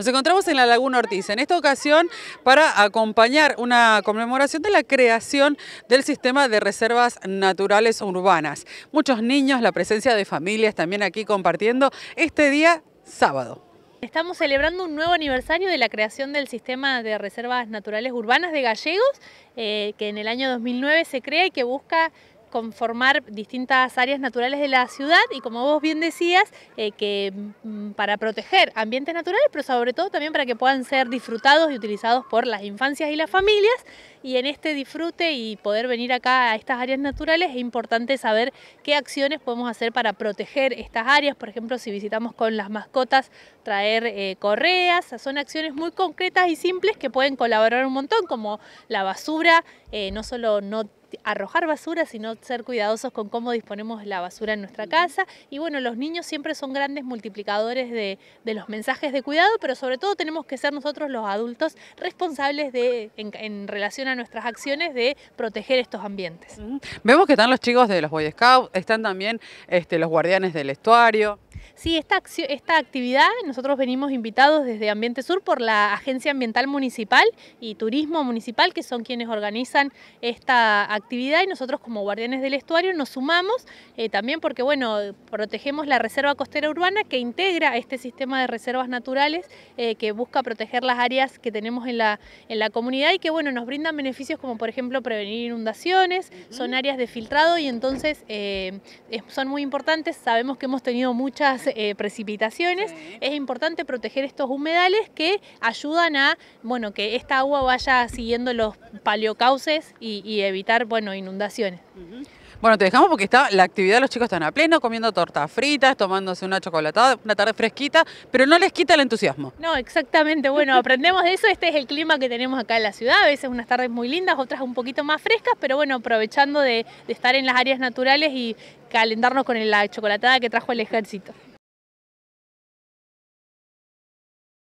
Nos encontramos en la Laguna Ortiz, en esta ocasión para acompañar una conmemoración de la creación del sistema de reservas naturales urbanas. Muchos niños, la presencia de familias también aquí compartiendo este día sábado. Estamos celebrando un nuevo aniversario de la creación del sistema de reservas naturales urbanas de gallegos, eh, que en el año 2009 se crea y que busca conformar distintas áreas naturales de la ciudad y como vos bien decías, eh, que mm, para proteger ambientes naturales, pero sobre todo también para que puedan ser disfrutados y utilizados por las infancias y las familias. Y en este disfrute y poder venir acá a estas áreas naturales es importante saber qué acciones podemos hacer para proteger estas áreas. Por ejemplo, si visitamos con las mascotas, traer eh, correas. Son acciones muy concretas y simples que pueden colaborar un montón, como la basura, eh, no solo no arrojar basura, sino ser cuidadosos con cómo disponemos la basura en nuestra casa. Y bueno, los niños siempre son grandes multiplicadores de, los mensajes de cuidado, pero sobre todo tenemos que ser nosotros los adultos responsables de, en, relación a nuestras acciones de proteger estos ambientes. Vemos que están los chicos de los Boy Scouts, están también este, los guardianes del estuario. Sí, esta, esta actividad nosotros venimos invitados desde Ambiente Sur por la Agencia Ambiental Municipal y Turismo Municipal, que son quienes organizan esta actividad y nosotros como guardianes del estuario nos sumamos eh, también porque, bueno, protegemos la Reserva Costera Urbana que integra este sistema de reservas naturales eh, que busca proteger las áreas que tenemos en la, en la comunidad y que, bueno, nos brindan beneficios como, por ejemplo, prevenir inundaciones, son áreas de filtrado y entonces eh, son muy importantes. Sabemos que hemos tenido muchas eh, precipitaciones, es importante proteger estos humedales que ayudan a bueno, que esta agua vaya siguiendo los paleocauces y, evitar bueno, inundaciones. Bueno, te dejamos porque está la actividad los chicos están a pleno, comiendo tortas fritas, tomándose una chocolatada, una tarde fresquita, pero no les quita el entusiasmo. No, exactamente. Bueno, aprendemos de eso. Este es el clima que tenemos acá en la ciudad. A veces unas tardes muy lindas, otras un poquito más frescas, pero bueno, aprovechando de estar en las áreas naturales y calentarnos con la chocolatada que trajo el ejército.